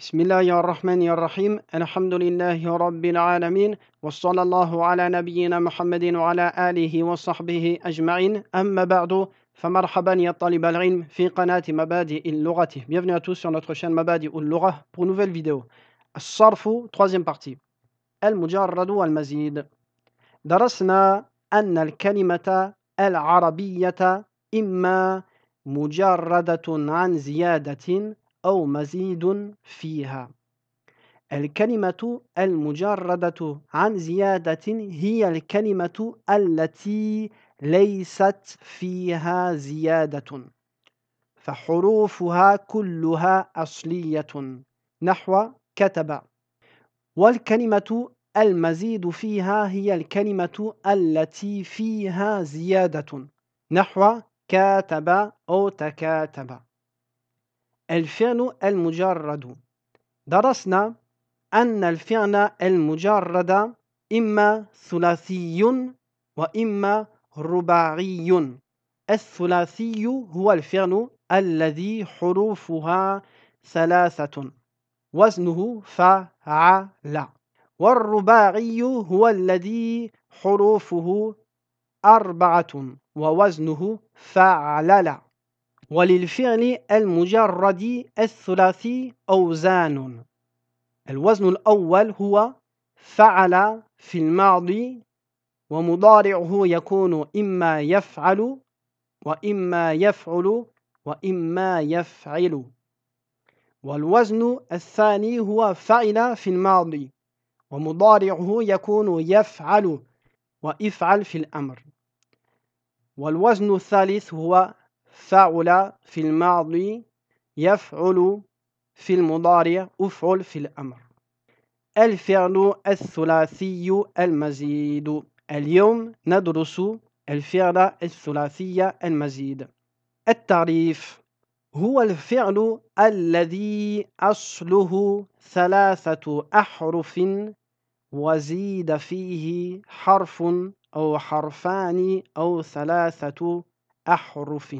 بسم الله الرحمن الرحيم الحمد لله رب العالمين وصلى الله على نبينا محمد وعلى آله وصحبه أجمعين أما بعد فمرحبا يا طالب العلم في قناة مبادئ اللغة Bienvenue à tous sur notre chaîne مبادئ اللغة pour nouvelle vidéo الصرف troisième partie المجرد والمزيد درسنا أن الكلمة العربية إما مجردة عن زيادة أو مزيد فيها الكلمة المجردة عن زيادة هي الكلمة التي ليست فيها زيادة فحروفها كلها أصلية نحو كتب والكلمة المزيد فيها هي الكلمة التي فيها زيادة نحو كاتب أو تكاتب الفعل المجرد درسنا أن الفعل المجرد إما ثلاثي وإما رباعي الثلاثي هو الفعل الذي حروفها ثلاثة وزنه فعل والرباعي هو الذي حروفه أربعة ووزنه فعلل وللفعل المجرد الثلاثي أوزان الوزن الأول هو فعل في الماضي ومضارعه يكون إما يفعل وإما يفعل وإما يفعل والوزن الثاني هو فعل في الماضي ومضارعه يكون يفعل وإفعل في الأمر والوزن الثالث هو فعل في الماضي يفعل في المضارع أفعل في الأمر الفعل الثلاثي المزيد اليوم ندرس الفعل الثلاثي المزيد التعريف هو الفعل الذي أصله ثلاثة أحرف وزيد فيه حرف أو حرفان أو ثلاثة أحرف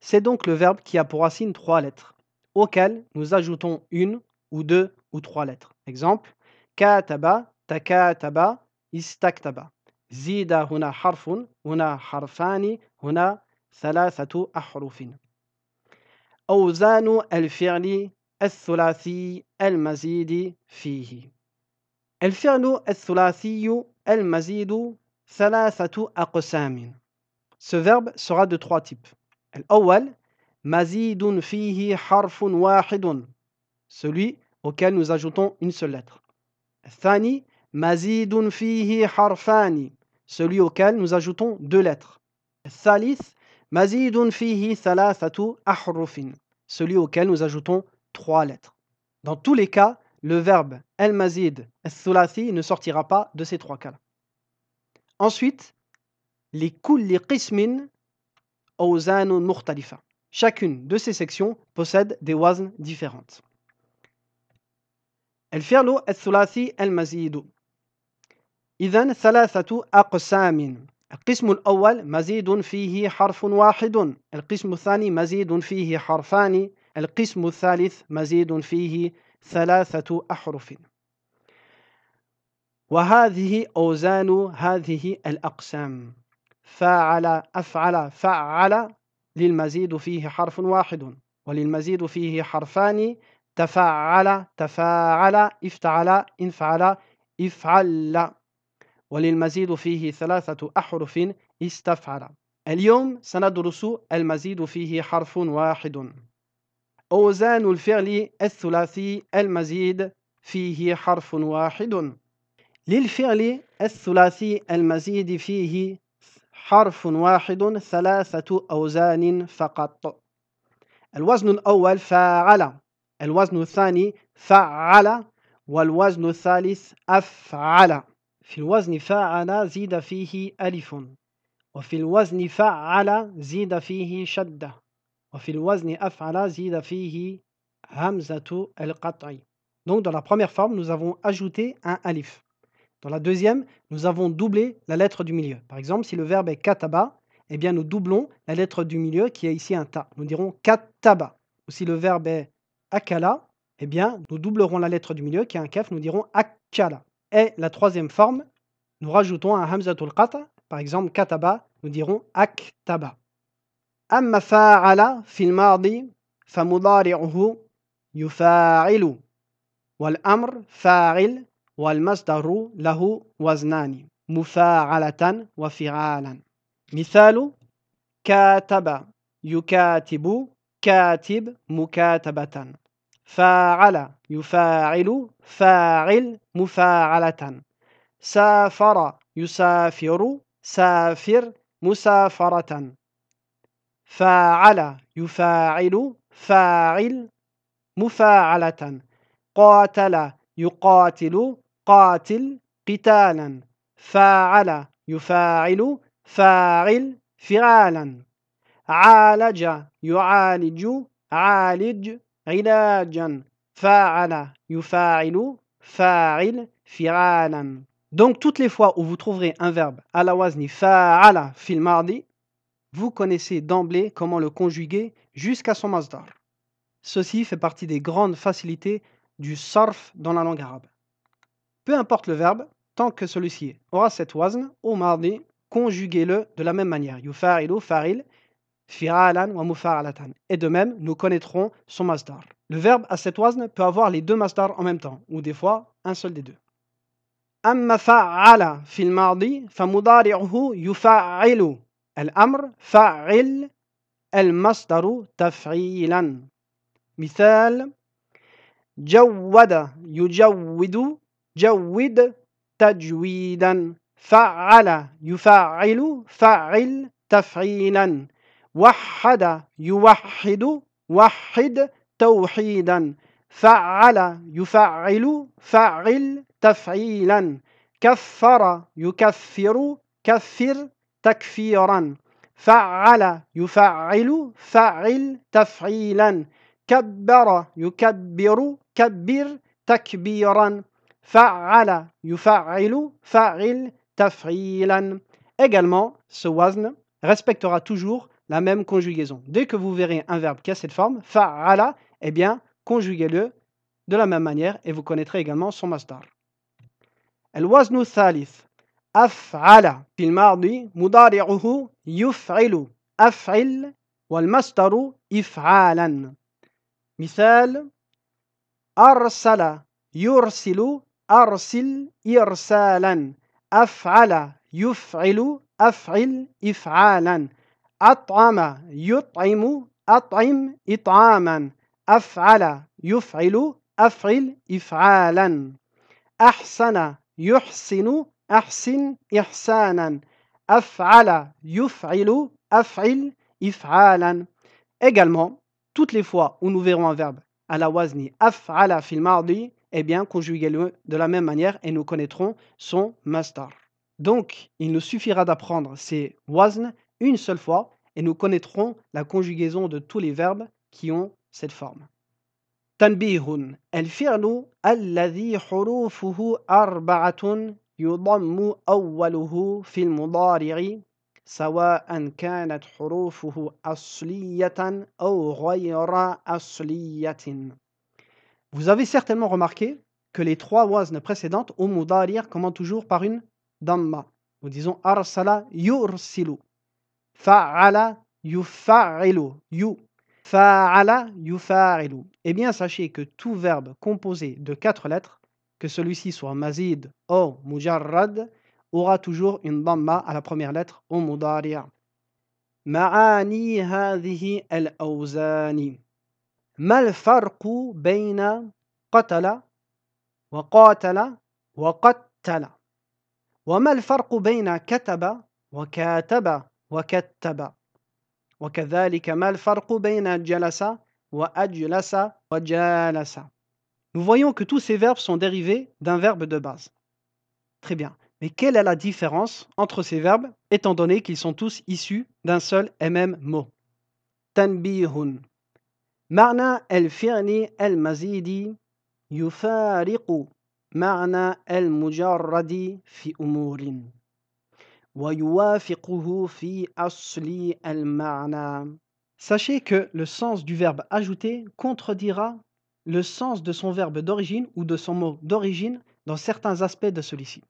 C'est donc le verbe qui a pour racine trois lettres, auxquelles nous ajoutons une ou deux ou trois lettres. Exemple, kataba, takataba, istaktaba. Zida huna harfun, huna harfani, huna thalathatu ahrufin. mazidi fihi. al filu al الفعل al-mazidu thalathatu aqsamin. Ce verbe sera de trois types. الأول mazidun harfun celui auquel nous ajoutons une seule lettre الثاني mazidun fihi harfani, celui auquel nous ajoutons deux lettres الثالث mazidun فيه ثلاثة أحرف celui auquel nous ajoutons trois lettres dans tous les cas le verbe el mazid el ne sortira pas de ces trois cas -là. ensuite les kulli qismin أوزان مختلفة. Chacune de ces sections possède des وزن différentes. الفعل الثلاثي المزيد إذا ثلاثة أقسام القسم الأول مزيد فيه حرف واحد القسم الثاني مزيد فيه حرفان القسم الثالث مزيد فيه ثلاثة أحرف وهذه أوزان هذه الأقسام فاعل أفعل فعل للمزيد فيه حرف واحد وللمزيد فيه حرفان تفعل تفاعل افتعل انفعل افعل وللمزيد فيه ثلاثة أحرف استفعل اليوم سندرس المزيد فيه حرف واحد أوزان الفعل الثلاثي المزيد فيه حرف واحد للفعل الثلاثي المزيد فيه حرف واحد ثلاثة أوزان فقط الوزن الأول فعل الوزن الثاني فعل والوزن الثالث أفعل في الوزن فعل زيد فيه ألف وفي الوزن فعل زيد فيه شدة وفي الوزن أفعل زيد فيه همزة القطع Donc dans la première forme, nous avons ajouté un alif. Dans la deuxième, nous avons doublé la lettre du milieu. Par exemple, si le verbe est kataba, eh bien nous doublons la lettre du milieu qui est ici un ta. Nous dirons kataba. Ou si le verbe est akala, eh bien nous doublerons la lettre du milieu qui est un kaf, nous dirons akala. Et la troisième forme, nous rajoutons un hamzatul qata. Par exemple, kataba, nous dirons aktaba. fil mardi, fa mudari'uhu yufa'ilu. Wal amr fa'il » والمصدر له وزنان مفاعلة وفعالا مثال كاتب يكاتب كاتب مكاتبة فاعل يفاعل فاعل مفاعلة سافر يسافر سافر مسافرة فاعل يفاعل فاعل مفاعلة قاتل يقاتل Donc toutes les fois où vous trouverez un verbe à la wazni fa'ala fil mardi, vous connaissez d'emblée comment le conjuguer jusqu'à son mazdar. Ceci fait partie des grandes facilités du sarf dans la langue arabe. Peu importe le verbe, tant que celui-ci aura cette wazn, au mardi, conjuguez-le de la même manière. Yufa'ilu, faril, fira'alan wa Et de même, nous connaîtrons son masdar. Le verbe à cette wazn peut avoir les deux masdar en même temps, ou des fois un seul des deux. mardi, fa في yufa'ilu. El amr, fa'il, al masdar taf'ilan. Mithal, جود يجود جود تجويدا فعل يفعل فعل تفعيلا وحد يوحد وحد توحيدا فعل يفعل فعل تفعيلا كفر يكفر كفر تكفيرا فعل يفعل فعل تفعيلا كبر يكبر كبر تكبيرا Fa'ala yufa'ilu fa'il tafrilan. Également, ce wazn respectera toujours la même conjugaison. Dès que vous verrez un verbe qui a cette forme, fa'ala, eh bien, conjuguez-le de la même manière et vous connaîtrez également son master El waznu thalith. fil في mudari'uhu yufilu afil wal mastaru ifalan. Exemple: arsala أرسل إرسالا أفعل يفعل أفعل إفعالا أطعم يطعم أطعم إطعاما أفعل يفعل أفعل إفعالا أحسن يحسن أحسن إحسانا أفعل يفعل أفعل إفعالا Également, toutes les fois où nous verrons un verbe à la wazni af'ala fil mardi, eh bien, conjuguez-le de la même manière et nous connaîtrons son master. Donc, il nous suffira d'apprendre ces wazn une seule fois et nous connaîtrons la conjugaison de tous les verbes qui ont cette forme. Tanbihun, al-fi'lu alladhi hurufuhu arba'atun يضم أوله في المضارع سواء kanat hurufuhu asliyatan أو غير asliyatin » Vous avez certainement remarqué que les trois waznes précédentes, au mudarir, commencent toujours par une dhamma. Nous disons arsala yursilu, fa'ala yufa'ilu, yu, fa'ala yufa'ilu. Eh bien, sachez que tout verbe composé de quatre lettres, que celui-ci soit mazid ou mujarrad, aura toujours une dhamma à la première lettre au mudarir. Ma'ani hadhihi al Malfarku الفرق بين قتل Nous voyons que tous ces verbes sont dérivés d'un verbe de base. Très bien. Mais quelle est la différence entre ces verbes, étant donné qu'ils sont tous issus d'un seul et même mot Tanbihun, معنى الفعل يفارق معنى المجرد في أمور ويوافقه في أصل المعنى Sachez que le sens du verbe ajouter contredira le sens de son verbe d'origine ou de son mot d'origine dans certains aspects de celui-ci,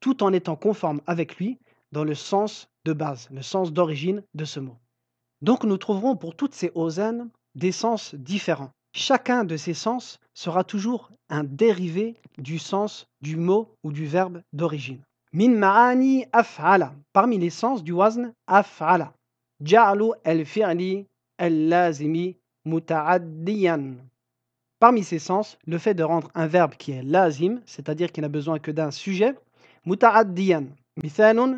tout en étant conforme avec lui dans le sens de base, le sens d'origine de ce mot. Donc nous trouverons pour toutes ces ozen des sens différents. Chacun de ces sens sera toujours un dérivé du sens du mot ou du verbe d'origine. Min ma'ani af'ala. Parmi les sens du wazn, af'ala. Ja'alu al-fi'li al-lazimi muta'addiyan. Parmi ces sens, le fait de rendre un verbe qui est lazim, c'est-à-dire qui n'a besoin que d'un sujet, muta'addiyan.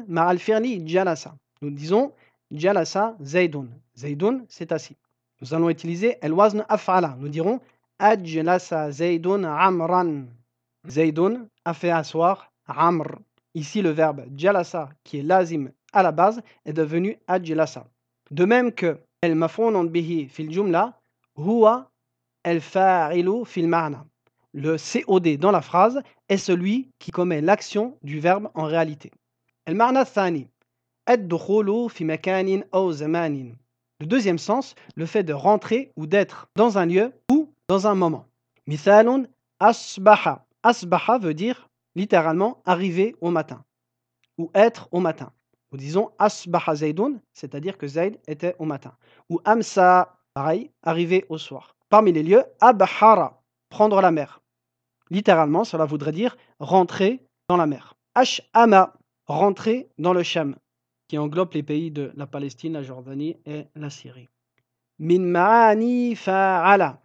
ma'al-fi'li jalasa. Nous disons jalasa zaydun. Zaydun, c'est assis. Nous allons utiliser el wazn af'ala. Nous dirons ajlasa zaydun amran. Zaydun a fait asseoir amr. Ici, le verbe djalasa » qui est lazim à la base, est devenu ajlasa. De même que el mafrun bihi fil jumla huwa el fa'ilu fil ma'na. Le COD dans la phrase est celui qui commet l'action du verbe en réalité. El ma'na thani. الدخول fi makanin ou « zamanin ». Le deuxième sens, le fait de rentrer ou d'être dans un lieu ou dans un moment. Mithalun asbaha. Asbaha veut dire littéralement arriver au matin ou être au matin. Ou disons asbaha c'est-à-dire que Zayd était au matin. Ou amsa, pareil, arriver au soir. Parmi les lieux, abhara, prendre la mer. Littéralement, cela voudrait dire rentrer dans la mer. Ash'ama, rentrer dans le Sham qui englobe les pays de la Palestine, la Jordanie et la Syrie. Min ma'ani fa'ala.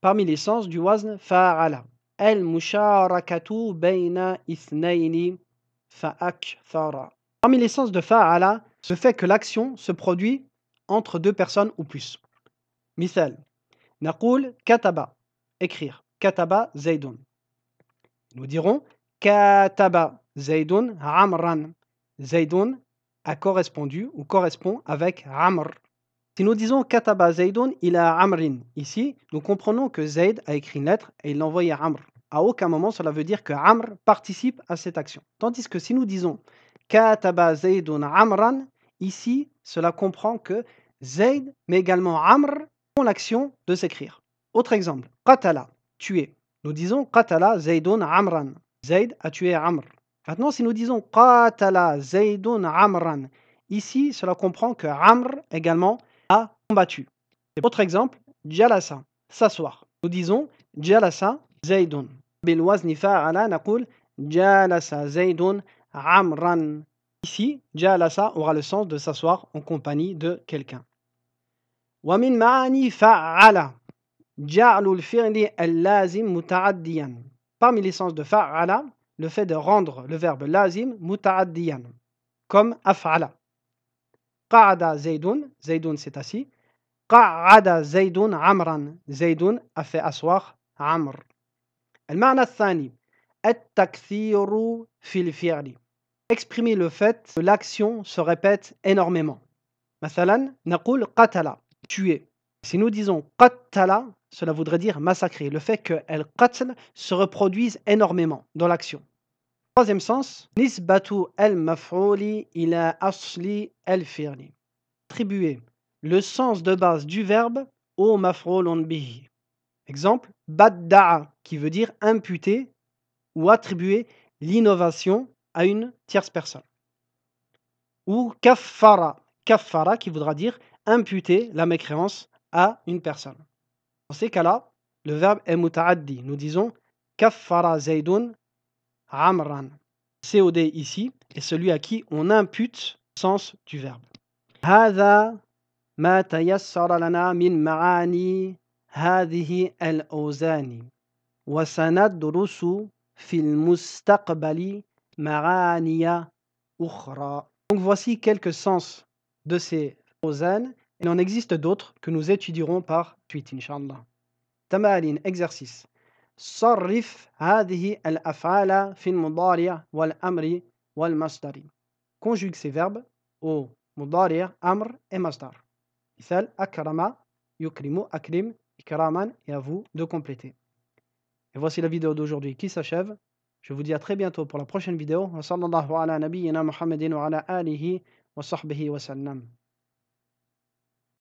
Parmi les sens du wazn fa'ala. El musharakatu bayna ithnaini fa'akthara. Parmi les sens de fa'ala, ce fait que l'action se produit entre deux personnes ou plus. Mithal. Naqul kataba. Écrire. Kataba zaydun. Nous dirons kataba zaydun amran. Zaydun a correspondu ou correspond avec Amr. Si nous disons Kataba Zaydun, il a Amrin. Ici, nous comprenons que Zayd a écrit une lettre et il l'a envoyée à Amr. À aucun moment cela veut dire que Amr participe à cette action. Tandis que si nous disons Kataba Zaydun Amran, ici, cela comprend que Zayd, mais également Amr, ont l'action de s'écrire. Autre exemple, Qatala, tuer. Nous disons Qatala Zaydun Amran. Zayd a tué Amr. Maintenant, si nous disons Qatala Zaydun Amran, ici, cela comprend que Amr également a combattu. Et autre exemple, Jalasa, s'asseoir. Nous disons Jalasa Zaydun. Bilwaz nifa'ala nakul jalasa zaydun Ici, Jalasa aura le sens de s'asseoir en compagnie de quelqu'un. Wamin Fa'ala. fa'ala, lazim Muta'addiyan. Parmi les sens de fa'ala, le fait de rendre le verbe lazim muta'addiyan, comme af'ala. Qa'ada Zaydun, Zaydun s'est assis. Qa'ada Zaydun Amran, Zaydun a fait asseoir Amr. Le المعنى الثاني التكثير fil الفعل exprimer le fait que l'action se répète énormément. مثلا نقول qatala, tuer. Si nous disons qatala, cela voudrait dire massacrer, le fait que el qatl se reproduise énormément dans l'action. Troisième sens, nisbatu el mafouli ila asli el firni. Attribuer le sens de base du verbe au maf'oulun bihi. Exemple, badda'a, qui veut dire imputer ou attribuer l'innovation à une tierce personne. Ou kaffara, kaffara qui voudra dire imputer la mécréance à une personne. Dans ces cas-là, le verbe est muta'addi. Nous disons kaffara amran. COD ici est celui à qui on impute sens du verbe. هذا ما تيسر لنا من معاني هذه الأوزان وسندرس fil mustaqbali معاني أخرى. Donc voici quelques sens de ces اوزان. Il en existe d'autres que nous étudierons par suite, Inch'Allah. Tamalin, exercice. صرف هذه الأفعال في المضارع والأمر والمصدر conjugue ces verbes au مضارع أمر et مصدر مثال أكرم يكرم أكرم إكراما et à vous de compléter Et voici la vidéo d'aujourd'hui qui s'achève. Je vous dis à très bientôt pour la prochaine vidéo. Wa sallallahu ala nabiyyina Muhammadin wa ala alihi wa sahbihi wa sallam.